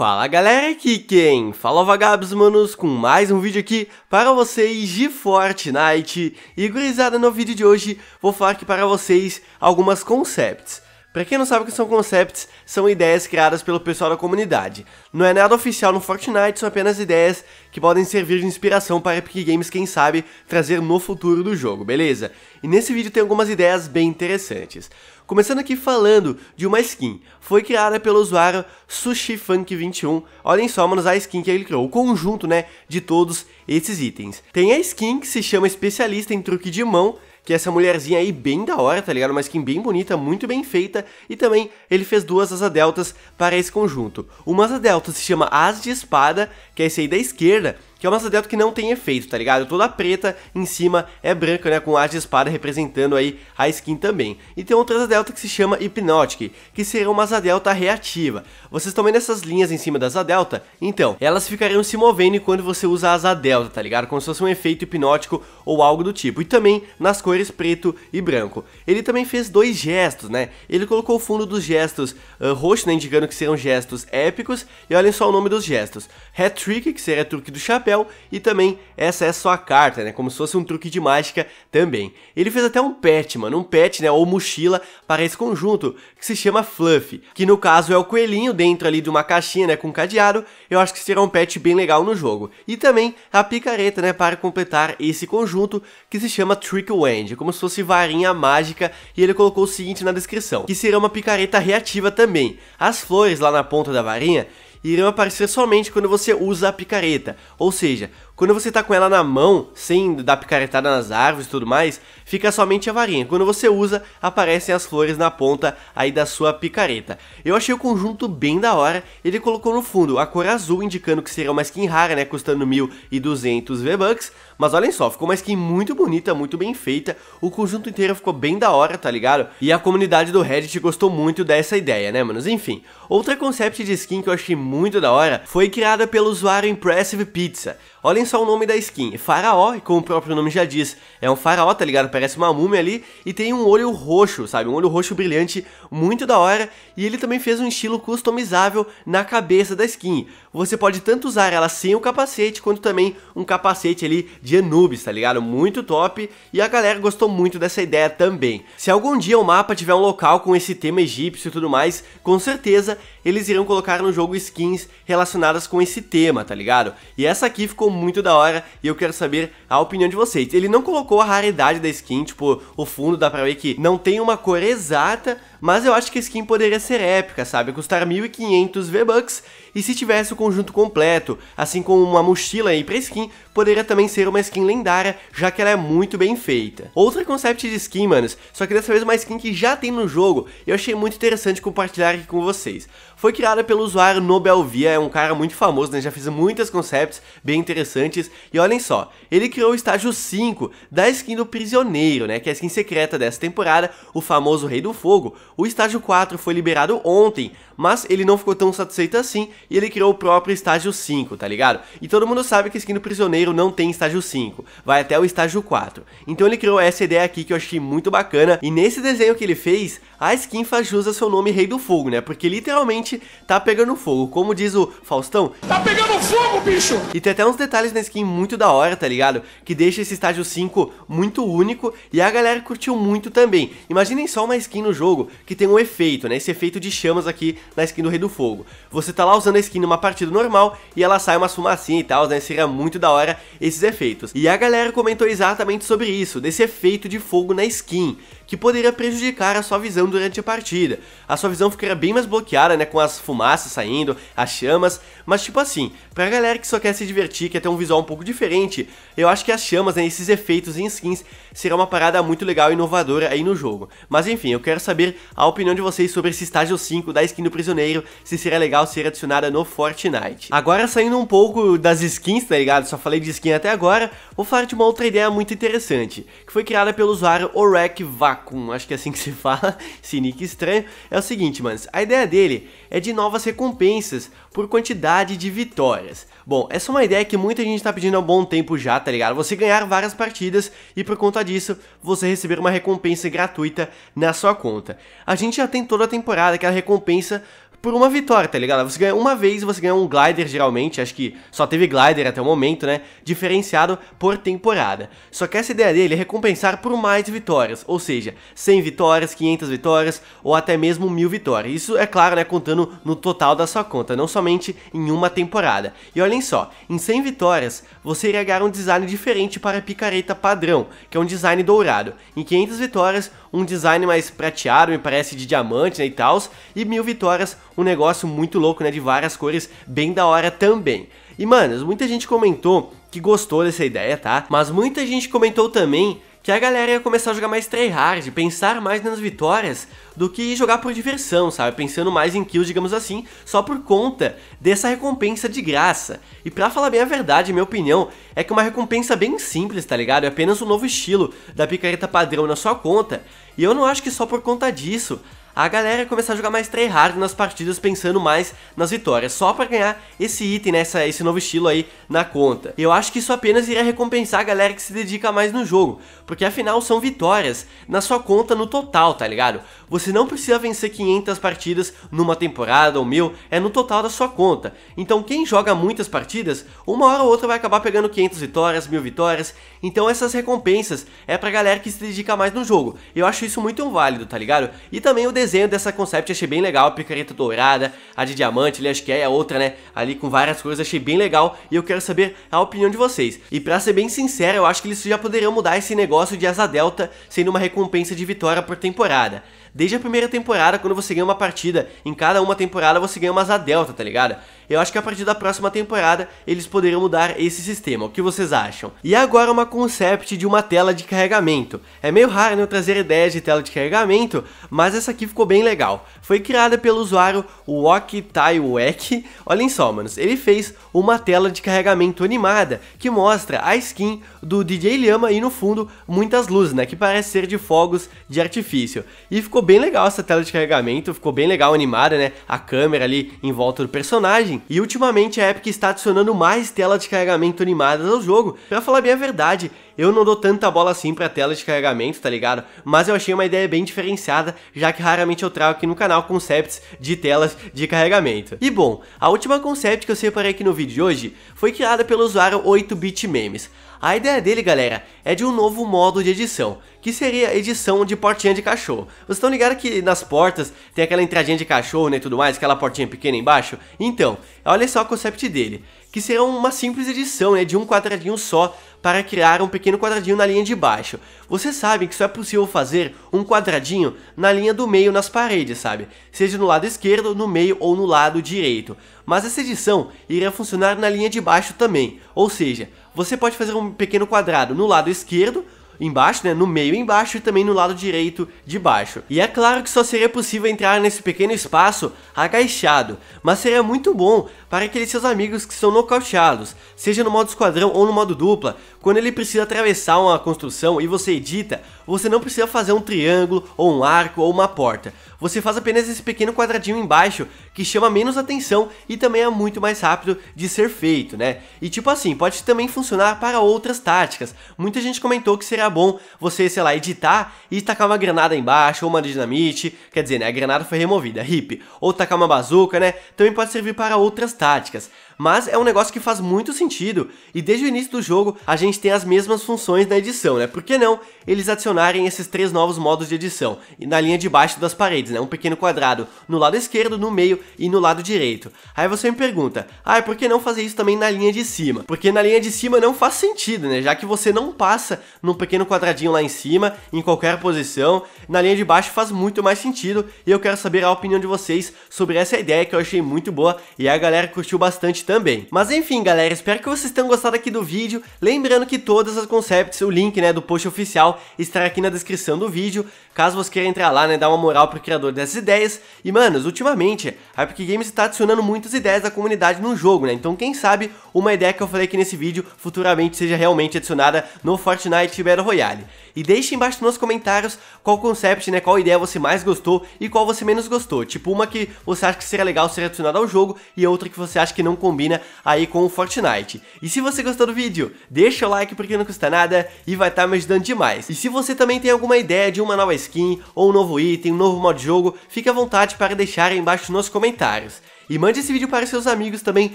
Fala galera, aqui quem? Fala vagabos manos com mais um vídeo aqui para vocês de Fortnite E gurizada, no vídeo de hoje vou falar aqui para vocês algumas concepts Pra quem não sabe o que são concepts, são ideias criadas pelo pessoal da comunidade. Não é nada oficial no Fortnite, são apenas ideias que podem servir de inspiração para Epic Games, quem sabe, trazer no futuro do jogo, beleza? E nesse vídeo tem algumas ideias bem interessantes. Começando aqui falando de uma skin, foi criada pelo usuário SushiFunk21. Olhem só, manos, a skin que ele criou, o conjunto, né, de todos esses itens. Tem a skin que se chama Especialista em Truque de Mão, que é essa mulherzinha aí bem da hora, tá ligado? Uma skin bem bonita, muito bem feita, e também ele fez duas asa deltas para esse conjunto. Uma asa delta se chama As de Espada, que é esse aí da esquerda, que é uma cidadela que não tem efeito, tá ligado? Toda preta, em cima é branca, né? Com as de espada representando aí a skin também. E tem outra asa delta que se chama Hypnotic, que será uma asa delta reativa. Vocês estão vendo essas linhas em cima da asa delta? Então, elas ficariam se movendo quando você usa a asa delta, tá ligado? Como se fosse um efeito hipnótico ou algo do tipo. E também nas cores preto e branco. Ele também fez dois gestos, né? Ele colocou o fundo dos gestos uh, roxo, né? Indicando que serão gestos épicos. E olhem só o nome dos gestos. Hat Trick, que seria truque do chapéu e também essa é sua carta, né? Como se fosse um truque de mágica também. Ele fez até um pet, mano, um pet, né, ou mochila para esse conjunto, que se chama Fluffy, que no caso é o coelhinho dentro ali de uma caixinha, né, com cadeado. Eu acho que será um pet bem legal no jogo. E também a picareta, né, para completar esse conjunto, que se chama Trick Wand, como se fosse varinha mágica, e ele colocou o seguinte na descrição, que será uma picareta reativa também. As flores lá na ponta da varinha irão aparecer somente quando você usa a picareta, ou seja, quando você tá com ela na mão, sem dar picaretada nas árvores e tudo mais, fica somente a varinha. Quando você usa, aparecem as flores na ponta aí da sua picareta. Eu achei o conjunto bem da hora, ele colocou no fundo a cor azul, indicando que seria uma skin rara, né, custando 1.200 V-Bucks, mas olhem só, ficou uma skin muito bonita, muito bem feita, o conjunto inteiro ficou bem da hora, tá ligado? E a comunidade do Reddit gostou muito dessa ideia, né, manos? Enfim, outra concept de skin que eu achei muito da hora foi criada pelo usuário Impressive Pizza. Olhem só o nome da skin, faraó, e como o próprio nome já diz, é um faraó, tá ligado? Parece uma múmia ali, e tem um olho roxo, sabe? Um olho roxo brilhante, muito da hora, e ele também fez um estilo customizável na cabeça da skin. Você pode tanto usar ela sem o capacete, quanto também um capacete ali de Anubis, tá ligado? Muito top, e a galera gostou muito dessa ideia também. Se algum dia o mapa tiver um local com esse tema egípcio e tudo mais, com certeza eles irão colocar no jogo skins relacionadas com esse tema, tá ligado? E essa aqui ficou muito muito da hora e eu quero saber a opinião de vocês. Ele não colocou a raridade da skin, tipo, o fundo dá pra ver que não tem uma cor exata, mas eu acho que a skin poderia ser épica, sabe? Custar 1500 V-Bucks e se tivesse o conjunto completo, assim como uma mochila aí pra skin, poderia também ser uma skin lendária, já que ela é muito bem feita. Outra concept de skin, manos, só que dessa vez uma skin que já tem no jogo e eu achei muito interessante compartilhar aqui com vocês. Foi criada pelo usuário Nobelvia, é um cara muito famoso, né? Já fez muitas concepts bem interessantes e olhem só, ele criou o estágio 5 da skin do prisioneiro, né? Que é a skin secreta dessa temporada, o famoso Rei do Fogo, o estágio 4 foi liberado ontem, mas ele não ficou tão satisfeito assim e ele criou o próprio estágio 5, tá ligado? E todo mundo sabe que Skin do Prisioneiro não tem estágio 5, vai até o estágio 4. Então ele criou essa ideia aqui que eu achei muito bacana e nesse desenho que ele fez, a skin faz jus a seu nome Rei do Fogo, né? Porque literalmente tá pegando fogo, como diz o Faustão. Tá pegando fogo, bicho! E tem até uns detalhes na skin muito da hora, tá ligado? Que deixa esse estágio 5 muito único e a galera curtiu muito também. Imaginem só uma skin no jogo que tem um efeito, né? Esse efeito de chamas aqui na skin do Rei do Fogo. Você tá lá usando a skin numa partida normal e ela sai uma fumacinha e tal, né? Seria muito da hora esses efeitos. E a galera comentou exatamente sobre isso, desse efeito de fogo na skin que poderia prejudicar a sua visão durante a partida. A sua visão ficaria bem mais bloqueada, né, com as fumaças saindo, as chamas, mas tipo assim, pra galera que só quer se divertir, quer ter um visual um pouco diferente, eu acho que as chamas, né, esses efeitos em skins, será uma parada muito legal e inovadora aí no jogo. Mas enfim, eu quero saber a opinião de vocês sobre esse estágio 5 da skin do prisioneiro, se será legal ser adicionada no Fortnite. Agora saindo um pouco das skins, tá ligado? Só falei de skin até agora, vou falar de uma outra ideia muito interessante, que foi criada pelo usuário Orek Vac com acho que é assim que se fala, esse nick estranho, é o seguinte, mano, a ideia dele é de novas recompensas por quantidade de vitórias. Bom, essa é uma ideia que muita gente tá pedindo há um bom tempo já, tá ligado? Você ganhar várias partidas e por conta disso, você receber uma recompensa gratuita na sua conta. A gente já tem toda a temporada aquela recompensa por uma vitória, tá ligado? Você ganha uma vez e você ganha um glider geralmente, acho que só teve glider até o momento, né? Diferenciado por temporada. Só que essa ideia dele é recompensar por mais vitórias, ou seja, 100 vitórias, 500 vitórias ou até mesmo 1000 vitórias. Isso é claro, né, contando no total da sua conta, não somente em uma temporada. E olhem só, em 100 vitórias, você iria ganhar um design diferente para a picareta padrão, que é um design dourado. Em 500 vitórias, um design mais prateado, me parece de diamante né, e tal, e 1000 vitórias, um negócio muito louco, né? De várias cores, bem da hora também. E, mano, muita gente comentou que gostou dessa ideia, tá? Mas muita gente comentou também que a galera ia começar a jogar mais tryhard, pensar mais nas vitórias do que jogar por diversão, sabe? Pensando mais em kills, digamos assim, só por conta dessa recompensa de graça. E pra falar bem a verdade, minha opinião é que é uma recompensa bem simples, tá ligado? É apenas um novo estilo da picareta padrão na sua conta. E eu não acho que só por conta disso a galera começar a jogar mais tryhard nas partidas, pensando mais nas vitórias, só para ganhar esse item, né, esse novo estilo aí na conta. Eu acho que isso apenas iria recompensar a galera que se dedica mais no jogo, porque afinal são vitórias na sua conta no total, tá ligado? Você não precisa vencer 500 partidas numa temporada ou mil, é no total da sua conta. Então quem joga muitas partidas, uma hora ou outra vai acabar pegando 500 vitórias, mil vitórias, então essas recompensas é pra galera que se dedica mais no jogo. Eu acho isso muito válido, tá ligado? E também o desenho dessa concept achei bem legal, a picareta dourada, a de diamante, ali acho que é a outra, né? Ali com várias coisas, achei bem legal e eu quero saber a opinião de vocês. E pra ser bem sincero, eu acho que eles já poderiam mudar esse negócio de asa delta sendo uma recompensa de vitória por temporada desde a primeira temporada, quando você ganha uma partida, em cada uma temporada você ganha umas a delta, tá ligado? Eu acho que a partir da próxima temporada eles poderiam mudar esse sistema, o que vocês acham? E agora uma concept de uma tela de carregamento. É meio raro né, eu trazer ideias de tela de carregamento, mas essa aqui ficou bem legal. Foi criada pelo usuário Wok Tai Wek. Olhem só, manos, ele fez uma tela de carregamento animada que mostra a skin do DJ Lhama e no fundo muitas luzes, né, que parece ser de fogos de artifício. E ficou ficou bem legal essa tela de carregamento, ficou bem legal animada, né? A câmera ali em volta do personagem. E ultimamente a Epic está adicionando mais tela de carregamento animadas ao jogo. Pra falar bem a verdade, eu não dou tanta bola assim pra tela de carregamento, tá ligado? Mas eu achei uma ideia bem diferenciada, já que raramente eu trago aqui no canal concepts de telas de carregamento. E bom, a última concept que eu separei aqui no vídeo de hoje foi criada pelo usuário 8 bitmemes a ideia dele, galera, é de um novo modo de edição, que seria edição de portinha de cachorro. Vocês estão ligados que nas portas tem aquela entradinha de cachorro né, e tudo mais, aquela portinha pequena embaixo? Então, olha só o concept dele que serão uma simples edição né, de um quadradinho só para criar um pequeno quadradinho na linha de baixo. Vocês sabem que só é possível fazer um quadradinho na linha do meio nas paredes, sabe? Seja no lado esquerdo, no meio ou no lado direito. Mas essa edição irá funcionar na linha de baixo também, ou seja, você pode fazer um pequeno quadrado no lado esquerdo, embaixo, né? No meio embaixo e também no lado direito de baixo. E é claro que só seria possível entrar nesse pequeno espaço agachado, mas seria muito bom para aqueles seus amigos que são nocauteados, seja no modo esquadrão ou no modo dupla, quando ele precisa atravessar uma construção e você edita, você não precisa fazer um triângulo, ou um arco, ou uma porta. Você faz apenas esse pequeno quadradinho embaixo, que chama menos atenção e também é muito mais rápido de ser feito, né? E tipo assim, pode também funcionar para outras táticas. Muita gente comentou que será bom você, sei lá, editar e tacar uma granada embaixo, ou uma dinamite, quer dizer, né, a granada foi removida, é hip, ou tacar uma bazuca, né, também pode servir para outras táticas mas é um negócio que faz muito sentido e desde o início do jogo a gente tem as mesmas funções na edição, né? Por que não eles adicionarem esses três novos modos de edição e na linha de baixo das paredes, né? Um pequeno quadrado no lado esquerdo, no meio e no lado direito. Aí você me pergunta, ah, por que não fazer isso também na linha de cima? Porque na linha de cima não faz sentido, né? Já que você não passa num pequeno quadradinho lá em cima, em qualquer posição, na linha de baixo faz muito mais sentido e eu quero saber a opinião de vocês sobre essa ideia que eu achei muito boa e a galera curtiu bastante também. Mas enfim, galera, espero que vocês tenham gostado aqui do vídeo. Lembrando que todas as concepts, o link né, do post oficial estará aqui na descrição do vídeo, caso você queira entrar lá, né, dar uma moral pro criador dessas ideias. E, manos, ultimamente, a Epic Games está adicionando muitas ideias da comunidade no jogo, né? Então, quem sabe, uma ideia que eu falei aqui nesse vídeo futuramente seja realmente adicionada no Fortnite Battle Royale. E deixe embaixo nos comentários qual concept, né, qual ideia você mais gostou e qual você menos gostou. Tipo, uma que você acha que seria legal ser adicionada ao jogo e outra que você acha que não combina aí com o Fortnite. E se você gostou do vídeo, deixa o like porque não custa nada e vai estar tá me ajudando demais. E se você também tem alguma ideia de uma nova skin, ou um novo item, um novo modo de jogo, fique à vontade para deixar aí embaixo nos comentários. E mande esse vídeo para seus amigos também,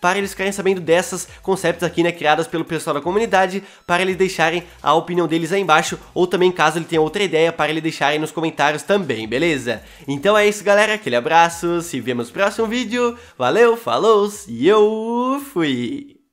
para eles ficarem sabendo dessas concepts aqui, né, criadas pelo pessoal da comunidade, para eles deixarem a opinião deles aí embaixo, ou também caso ele tenha outra ideia, para ele deixarem nos comentários também, beleza? Então é isso, galera, aquele abraço, se vemos no próximo vídeo, valeu, falou, e eu fui!